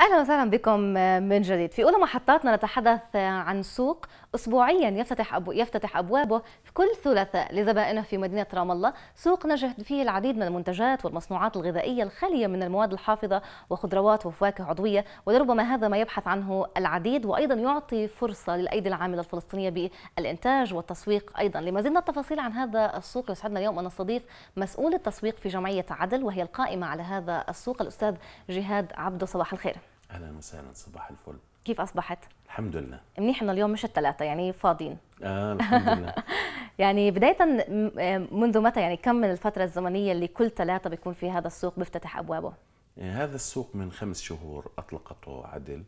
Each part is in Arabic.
اهلا وسهلا بكم من جديد في اولى محطاتنا نتحدث عن سوق اسبوعيا يفتتح أبو يفتتح ابوابه في كل ثلاثاء لزبائنه في مدينه رام الله سوق نجد فيه العديد من المنتجات والمصنوعات الغذائيه الخاليه من المواد الحافظه وخضروات وفواكه عضويه ولربما هذا ما يبحث عنه العديد وايضا يعطي فرصه للايدي العامله الفلسطينيه بالانتاج والتسويق ايضا لمزيد من التفاصيل عن هذا السوق يسعدنا اليوم ان نستضيف مسؤول التسويق في جمعيه عدل وهي القائمه على هذا السوق الاستاذ جهاد عبده صباح الخير اهلا وسهلا صباح الفل كيف اصبحت؟ الحمد لله منيح انه اليوم مش الثلاثة يعني فاضيين اه الحمد لله يعني بداية آه، منذ متى يعني كم من الفترة الزمنية اللي كل ثلاثة بيكون في هذا السوق بيفتتح ابوابه؟ يعني هذا السوق من خمس شهور اطلقته عدل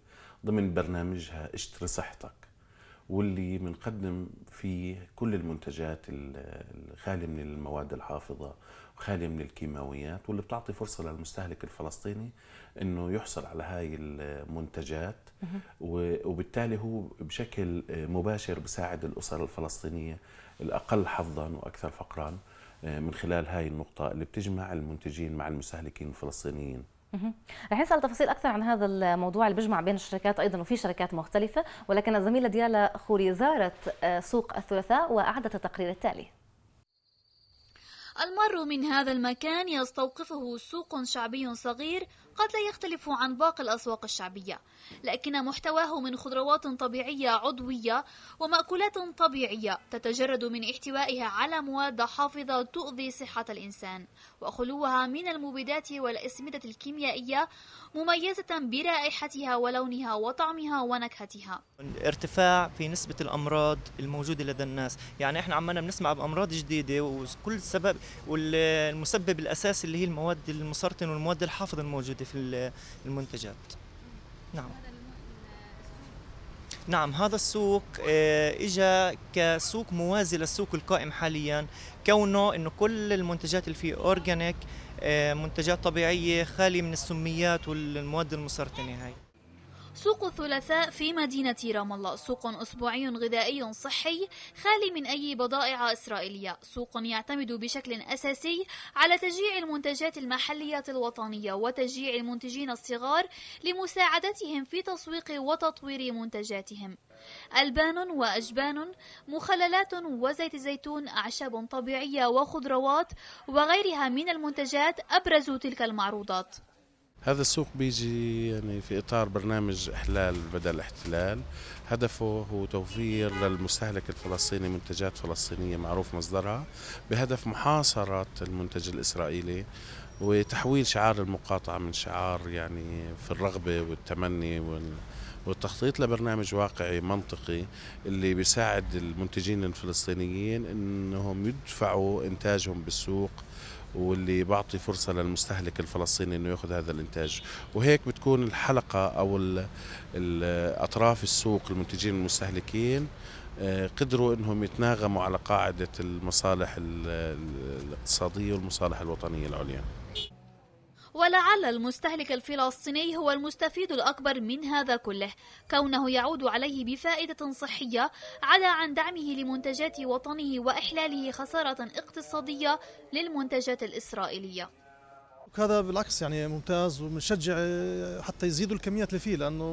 ضمن برنامجها اشتري صحتك واللي بنقدم فيه كل المنتجات الخالية من المواد الحافظة وخالية من الكيماويات واللي بتعطي فرصة للمستهلك الفلسطيني انه يحصل على هاي المنتجات وبالتالي هو بشكل مباشر بساعد الأسر الفلسطينية الأقل حظا وأكثر فقرا آه، من خلال هاي النقطة اللي بتجمع المنتجين مع المستهلكين الفلسطينيين رح نسال تفاصيل اكثر عن هذا الموضوع اللي بيجمع بين الشركات ايضا وفي شركات مختلفه ولكن الزميله ديالا خوري زارت آه، سوق الثلاثاء واعدت التقرير التالي المر من هذا المكان يستوقفه سوق شعبي صغير قد لا يختلف عن باقي الأسواق الشعبية لكن محتواه من خضروات طبيعية عضوية ومأكولات طبيعية تتجرد من احتوائها على مواد حافظة تؤذي صحة الإنسان وخلوها من المبيدات والأسمدة الكيميائية مميزة برائحتها ولونها وطعمها ونكهتها ارتفاع في نسبة الأمراض الموجودة لدى الناس يعني احنا عمالنا بنسمع بأمراض جديدة وكل سبب والمسبب الأساسي اللي هي المواد المسرطنة والمواد الحافظة الموجودة في المنتجات نعم نعم هذا السوق آه، اجى كسوق موازي للسوق القائم حاليا كونه انه كل المنتجات اللي فيه اورجانيك آه، منتجات طبيعيه خاليه من السميات والمواد المسرطنه هاي سوق الثلاثاء في مدينة رام الله سوق أسبوعي غذائي صحي خالي من أي بضائع إسرائيلية سوق يعتمد بشكل أساسي على تشجيع المنتجات المحلية الوطنية وتشجيع المنتجين الصغار لمساعدتهم في تسويق وتطوير منتجاتهم ألبان وأجبان مخللات وزيت زيتون أعشاب طبيعية وخضروات وغيرها من المنتجات أبرز تلك المعروضات هذا السوق بيجي يعني في اطار برنامج احلال بدل احتلال هدفه هو توفير للمستهلك الفلسطيني منتجات فلسطينيه معروف مصدرها بهدف محاصره المنتج الاسرائيلي وتحويل شعار المقاطعه من شعار يعني في الرغبه والتمني وال والتخطيط لبرنامج واقعي منطقي اللي بيساعد المنتجين الفلسطينيين انهم يدفعوا انتاجهم بالسوق واللي بعطي فرصة للمستهلك الفلسطيني أنه يأخذ هذا الإنتاج وهيك بتكون الحلقة أو أطراف السوق المنتجين المستهلكين آه، قدروا انهم يتناغموا على قاعده المصالح الاقتصاديه والمصالح الوطنيه العليا. ولعل المستهلك الفلسطيني هو المستفيد الأكبر من هذا كله كونه يعود عليه بفائدة صحية عدا عن دعمه لمنتجات وطنه وإحلاله خسارة اقتصادية للمنتجات الإسرائيلية هذا بالعكس يعني ممتاز وبنشجع آه، حتى يزيدوا الكميات اللي فيه لانه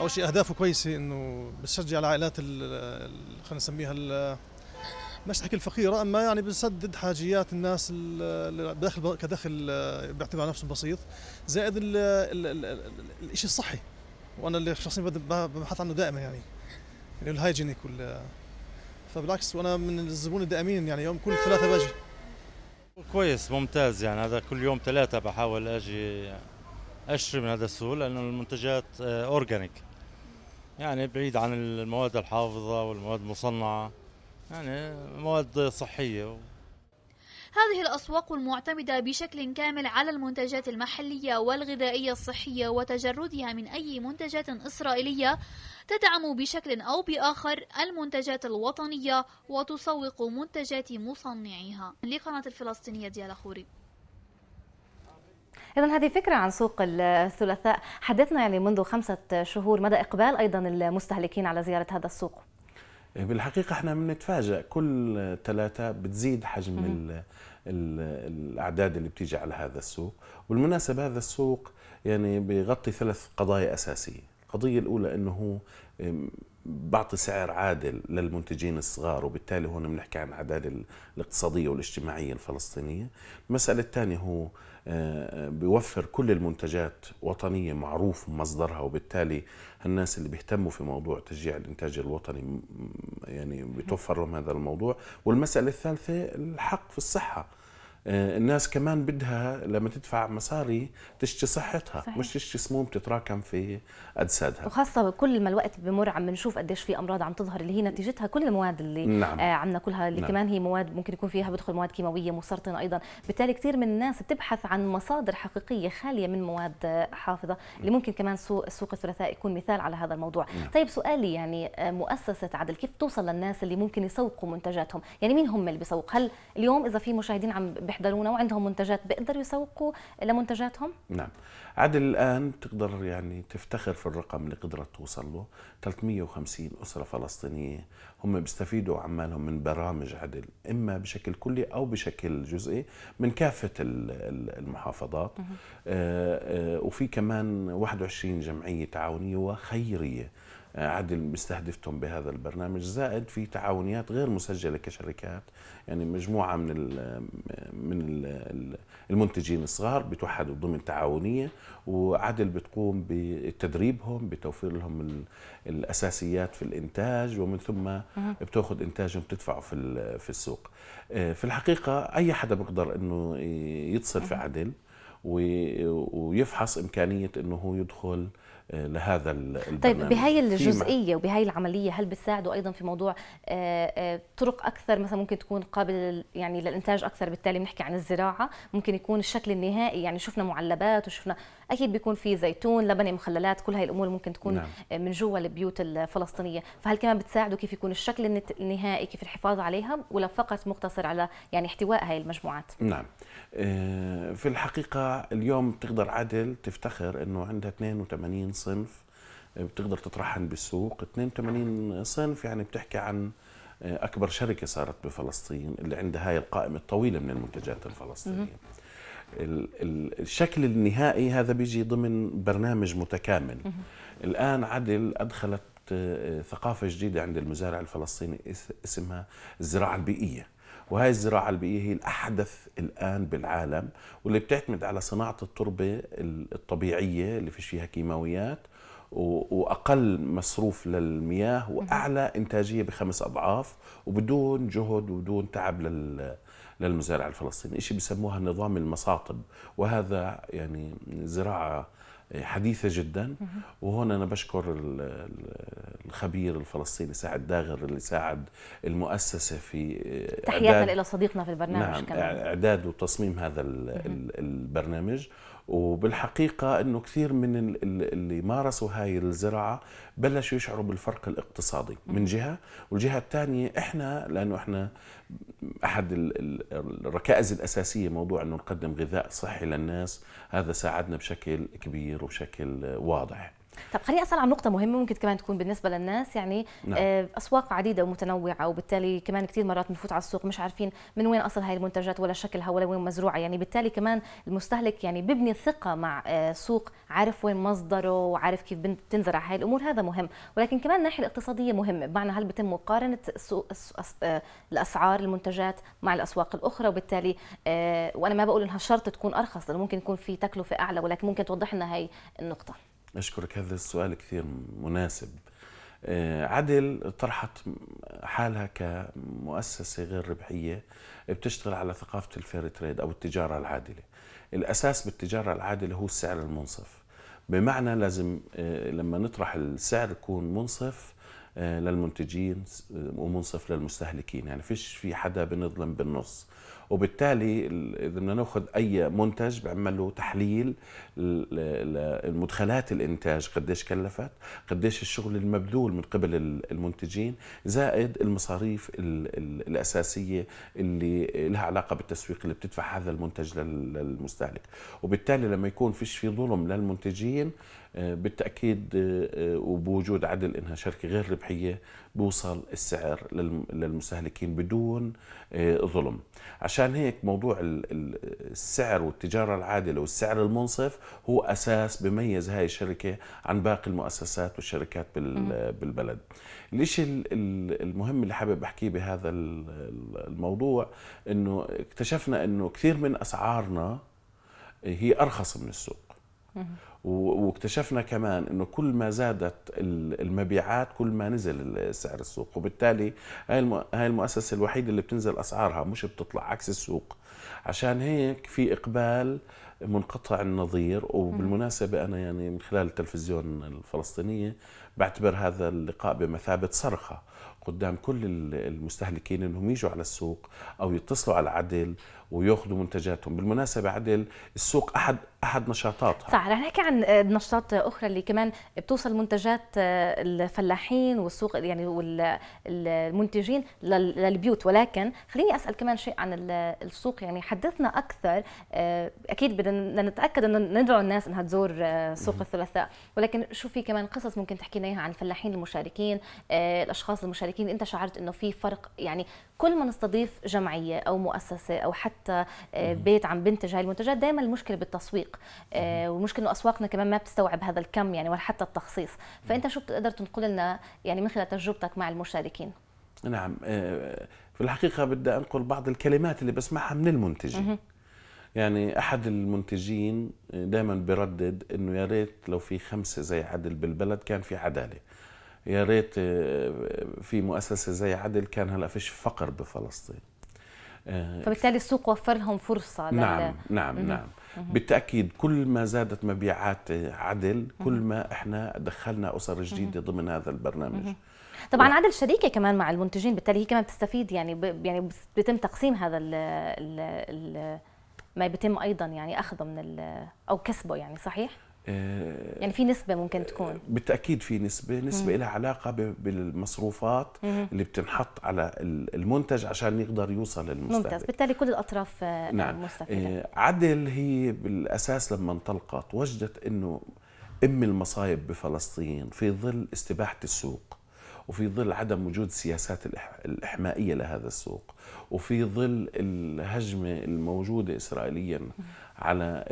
اول شيء اهدافه كويسه انه بتشجع العائلات خلينا نسميها مش تحكي الفقيره اما يعني بنسدد حاجيات الناس بداخل كدخل آه، بيعتمد على نفسه بسيط زائد الشيء الصحي وانا اللي شخصيا ببحث عنه دائما يعني اللي يعني هو الهايجينيك وال فبالعكس وانا من الزبون الدائمين يعني يوم كل ثلاثه باجي كويس ممتاز يعني هذا كل يوم ثلاثه بحاول اجي اشتري من هذا السوق لانه المنتجات اورجانيك آه، يعني بعيد عن المواد الحافظه والمواد المصنعه يعني مواد صحية هذه الأسواق المعتمدة بشكل كامل على المنتجات المحلية والغذائية الصحية وتجردها من أي منتجات إسرائيلية تدعم بشكل أو بآخر المنتجات الوطنية وتسوق منتجات مصنعيها لقناة الفلسطينية ديالا خوري إذا هذه فكرة عن سوق الثلاثاء حدثنا يعني منذ خمسة شهور مدى إقبال أيضا المستهلكين على زيارة هذا السوق بالحقيقه احنا بنتفاجئ كل ثلاثه بتزيد حجم ال الاعداد اللي بتيجي على هذا السوق والمناسبه هذا السوق يعني بيغطي ثلاث قضايا اساسيه القضية الأولى أنه بعطي سعر عادل للمنتجين الصغار وبالتالي هون بنحكي عن العدالة الاقتصادية والاجتماعية الفلسطينية المسألة الثانية هو آه، بيوفر كل المنتجات وطنية معروف مصدرها وبالتالي الناس اللي بيهتموا في موضوع تشجيع الإنتاج الوطني يعني بتوفر لهم هذا الموضوع والمسألة الثالثة الحق في الصحة آه، الناس كمان بدها لما تدفع مصاري تشتي صحتها صحيح. مش تشتي سموم تتراكم في اجسادها وخاصه كل ما الوقت بمر عم نشوف قديش في امراض عم تظهر اللي هي نتيجتها كل المواد اللي نعم. آه عم ناكلها اللي نعم. كمان هي مواد ممكن يكون فيها بدخل مواد كيماويه مسرطنه ايضا بالتالي كثير من الناس بتبحث عن مصادر حقيقيه خاليه من مواد حافظه اللي ممكن كمان سوق سوق الثلاثاء يكون مثال على هذا الموضوع نعم. طيب سؤالي يعني آه، مؤسسه عدل كيف توصل للناس اللي ممكن يسوقوا منتجاتهم يعني مين هم اللي بيسوق هل اليوم اذا في مشاهدين عم يحضرونا وعندهم منتجات بيقدروا يسوقوا لمنتجاتهم؟ نعم عاد الآن تقدر يعني تفتخر في الرقم اللي قدرت توصل له 350 أسرة فلسطينية هم بيستفيدوا عمالهم من برامج عدل إما بشكل كلي أو بشكل جزئي من كافة المحافظات آه، آه، وفي كمان 21 جمعية تعاونية وخيرية آه، عدل مستهدفتهم بهذا البرنامج زائد في تعاونيات غير مسجلة كشركات يعني مجموعة من المنتجين الصغار بتوحدوا ضمن تعاونيه وعدل بتقوم بتدريبهم بتوفير لهم الاساسيات في الانتاج ومن ثم بتاخذ انتاجهم بتدفعه في في السوق آه، في الحقيقه اي حدا بيقدر انه يتصل في عدل ويفحص امكانيه انه هو يدخل آه، لهذا البرنامج طيب بهاي الجزئيه وبهاي العمليه هل بتساعدوا ايضا في موضوع آه، آه، طرق اكثر مثلا ممكن تكون قابلة يعني للانتاج اكثر بالتالي بنحكي عن الزراعه ممكن يكون الشكل النهائي يعني شفنا معلبات وشفنا اكيد بيكون في زيتون لبن مخللات كل هاي الامور ممكن تكون نعم. من جوا البيوت الفلسطينيه فهل كمان بتساعدوا كيف يكون الشكل النهائي كيف الحفاظ عليها ولا فقط مقتصر على يعني احتواء هاي المجموعات نعم في الحقيقه اليوم تقدر عدل تفتخر انه عندها 82 صنف آه، بتقدر تطرحن بالسوق 82 صنف يعني بتحكي عن آه، اكبر شركه صارت بفلسطين اللي عندها هاي القائمه الطويله من المنتجات الفلسطينيه الشكل النهائي هذا بيجي ضمن برنامج متكامل الان عدل ادخلت آه، ثقافه جديده عند المزارع الفلسطيني اسمها الزراعه البيئيه وهي الزراعة البيئية هي الأحدث الآن بالعالم واللي بتعتمد على صناعة التربة الطبيعية اللي فيش فيها كيماويات واقل مصروف للمياه واعلى انتاجيه بخمس اضعاف وبدون جهد وبدون تعب لل للمزارع الفلسطيني شيء بسموها نظام المصاطب وهذا يعني زراعه حديثة جدا وهون أنا بشكر الخبير الفلسطيني سعد داغر اللي ساعد المؤسسة في تحياتنا إلى صديقنا في البرنامج نعم كمان. إعداد وتصميم هذا البرنامج وبالحقيقة أنه كثير من اللي مارسوا هاي الزراعة بلشوا يشعروا بالفرق الاقتصادي من جهة والجهة الثانية إحنا لأنه إحنا أحد الركائز الأساسية موضوع أنه نقدم غذاء صحي للناس هذا ساعدنا بشكل كبير وبشكل واضح طب خليني اسال عن نقطه مهمه ممكن كمان تكون بالنسبه للناس يعني نعم. آه، اسواق عديده ومتنوعه وبالتالي كمان كثير مرات بنفوت على السوق مش عارفين من وين اصل هاي المنتجات ولا شكلها ولا وين مزروعه يعني بالتالي كمان المستهلك يعني ببني ثقه مع آه، سوق عارف وين مصدره وعارف كيف بتنزرع هاي الامور هذا مهم ولكن كمان الناحيه الاقتصاديه مهمه بمعنى هل بتم مقارنه آه، الاسعار المنتجات مع الاسواق الاخرى وبالتالي وانا ما بقول انها شرط تكون ارخص لانه ممكن يكون في تكلفه اعلى ولكن ممكن توضح لنا هاي النقطه أشكرك هذا السؤال كثير مناسب آه، عدل طرحت حالها كمؤسسة غير ربحية بتشتغل على ثقافة الفير تريد أو التجارة العادلة الأساس بالتجارة العادلة هو السعر المنصف بمعنى لازم آه، لما نطرح السعر يكون منصف آه، للمنتجين ومنصف للمستهلكين يعني فيش في حدا بنظلم بالنص وبالتالي اذا بدنا ناخذ اي منتج بعمل له تحليل المدخلات الانتاج قديش كلفت قديش الشغل المبذول من قبل المنتجين زائد المصاريف الاساسيه اللي لها علاقه بالتسويق اللي بتدفع هذا المنتج للمستهلك وبالتالي لما يكون فيش في ظلم للمنتجين آه، بالتاكيد آه، آه، وبوجود عدل انها شركه غير ربحيه بوصل السعر للمستهلكين بدون آه، ظلم عشان هيك موضوع السعر والتجارة العادلة والسعر المنصف هو أساس بميز هاي الشركة عن باقي المؤسسات والشركات بالبلد الإشي المهم اللي حابب أحكيه بهذا الموضوع أنه اكتشفنا أنه كثير من أسعارنا هي أرخص من السوق واكتشفنا كمان انه كل ما زادت المبيعات كل ما نزل سعر السوق وبالتالي هاي هاي المؤسسه الوحيده اللي بتنزل اسعارها مش بتطلع عكس السوق عشان هيك في اقبال منقطع النظير وبالمناسبة أنا يعني من خلال التلفزيون الفلسطينية بعتبر هذا اللقاء بمثابة صرخة قدام كل المستهلكين انهم يجوا على السوق او يتصلوا على عدل وياخذوا منتجاتهم بالمناسبه عدل السوق احد احد نشاطاتها صح رح نحكي عن ايضا آه، نشاطات اخرى اللي كمان بتوصل منتجات آه، الفلاحين والسوق يعني والمنتجين للبيوت ولكن خليني اسال كمان شيء عن السوق يعني حدثنا اكثر آه، اكيد بدنا نتاكد انه ندعو الناس انها تزور سوق الثلاثاء ولكن شو في كمان قصص ممكن تحكي لنا اياها عن الفلاحين المشاركين الاشخاص المشاركين انت شعرت انه في فرق يعني كل ما نستضيف جمعيه او مؤسسه او حتى آه، بيت عم بنتج هاي المنتجات دائما المشكله بالتسويق آه، والمشكله انه اسواقنا كمان ما بتستوعب هذا الكم يعني ولا حتى التخصيص فانت شو بتقدر تنقل لنا يعني من خلال تجربتك مع المشاركين نعم آه، في الحقيقه بدي انقل بعض الكلمات اللي بسمعها من المنتجين يعني احد المنتجين دائما بردد انه يا ريت لو في خمسه زي عدل بالبلد كان في عداله يا ريت آه، في مؤسسه زي عدل كان هلا فيش فقر بفلسطين آه، فبالتالي السوق وفر لهم فرصه نعم نعم نعم بالتاكيد كل ما زادت مبيعات آه، عدل كل ما احنا دخلنا اسر جديده ضمن هذا البرنامج طبعا عدل شريكه كمان مع المنتجين بالتالي هي كمان بتستفيد يعني ب... يعني بيتم تقسيم هذا ال ال ال ما بيتم ايضا يعني اخذه من او كسبه يعني صحيح آه، يعني في نسبة ممكن تكون بالتأكيد في نسبة نسبة لها علاقة بالمصروفات مم. اللي بتنحط على المنتج عشان يقدر يوصل للمستهلك ممتاز بالتالي كل الأطراف آه، نعم. مستفيدة آه، عدل هي بالأساس لما انطلقت وجدت أنه أم المصايب بفلسطين في ظل استباحة السوق وفي ظل عدم وجود سياسات الإحمائية لهذا السوق وفي ظل الهجمة الموجودة إسرائيليا على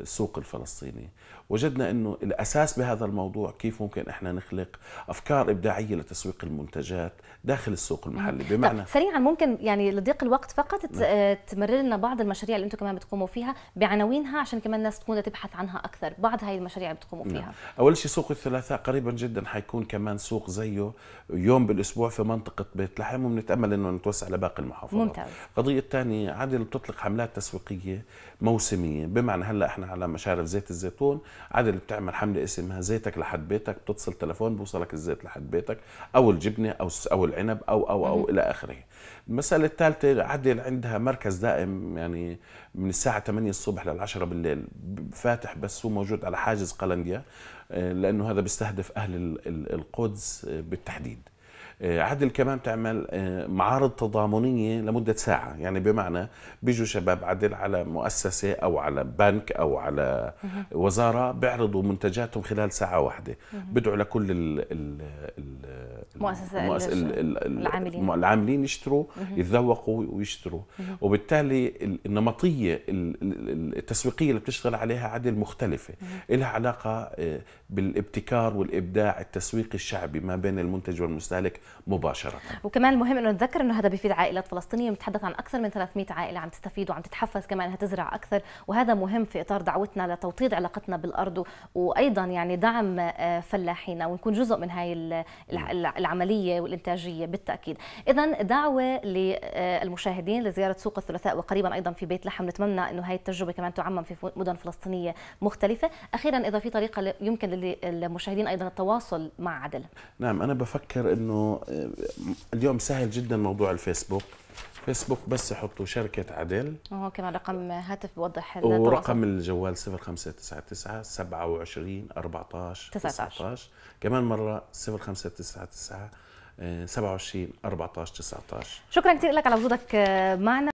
السوق الفلسطيني وجدنا انه الاساس بهذا الموضوع كيف ممكن احنا نخلق افكار ابداعيه لتسويق المنتجات داخل السوق المحلي بمعنى طيب سريعا ممكن يعني لضيق الوقت فقط نعم. آه، تمرر لنا بعض المشاريع اللي انتم كمان بتقوموا فيها بعناوينها عشان كمان الناس تكون تبحث عنها اكثر بعض هاي المشاريع اللي بتقوموا نعم. فيها نعم. اول شيء سوق الثلاثاء قريبا جدا حيكون كمان سوق زيه يوم بالاسبوع في منطقه بيت لحم وبنتامل انه نتوسع لباقي المحافظات ممتاز القضيه الثانيه عادل بتطلق حملات تسويقيه موسميه بمعنى هلا احنا على مشارف زيت الزيتون اللي بتعمل حمله اسمها زيتك لحد بيتك بتتصل تلفون بوصلك الزيت لحد بيتك او الجبنه او او العنب او او او الى اخره المساله الثالثه عدل عندها مركز دائم يعني من الساعه 8 الصبح لل 10 بالليل فاتح بس هو موجود على حاجز قلنديا آه، لانه هذا بيستهدف اهل القدس آه، بالتحديد آه، عدل كمان بتعمل آه، معارض تضامنيه لمده ساعه يعني بمعنى بيجوا شباب عدل على مؤسسه او على بنك او على وزاره بيعرضوا منتجاتهم خلال ساعه واحده بدعوا لكل ال ال المؤسسه العاملين العاملين يشتروا يتذوقوا ويشتروا وبالتالي النمطيه التسويقيه اللي بتشتغل عليها عدل مختلفه لها علاقه آه، بالابتكار والابداع التسويقي الشعبي ما بين المنتج والمستهلك مباشره. وكمان مهم انه نتذكر انه هذا بيفيد عائلات فلسطينيه بنتحدث عن اكثر من 300 عائله عم تستفيد وعم تتحفز كمان انها تزرع اكثر وهذا مهم في اطار دعوتنا لتوطيد علاقتنا بالارض وايضا يعني دعم آه، فلاحينا ونكون جزء من هاي العمليه والانتاجيه بالتاكيد. اذا دعوه للمشاهدين آه، لزياره سوق الثلاثاء وقريبا ايضا في بيت لحم نتمنى انه هاي التجربه كمان تعمم في مدن فلسطينيه مختلفه. اخيرا اذا في طريقه يمكن للمشاهدين ايضا التواصل مع عدل. نعم انا بفكر انه آه، اليوم سهل جدا موضوع الفيسبوك فيسبوك بس حطوا شركة عدل وهو كمان رقم هاتف بوضح ورقم الجوال 0599 27 14 19, 19. كمان مرة 0599 27 14 19 شكرا كثير لك على وجودك آه، معنا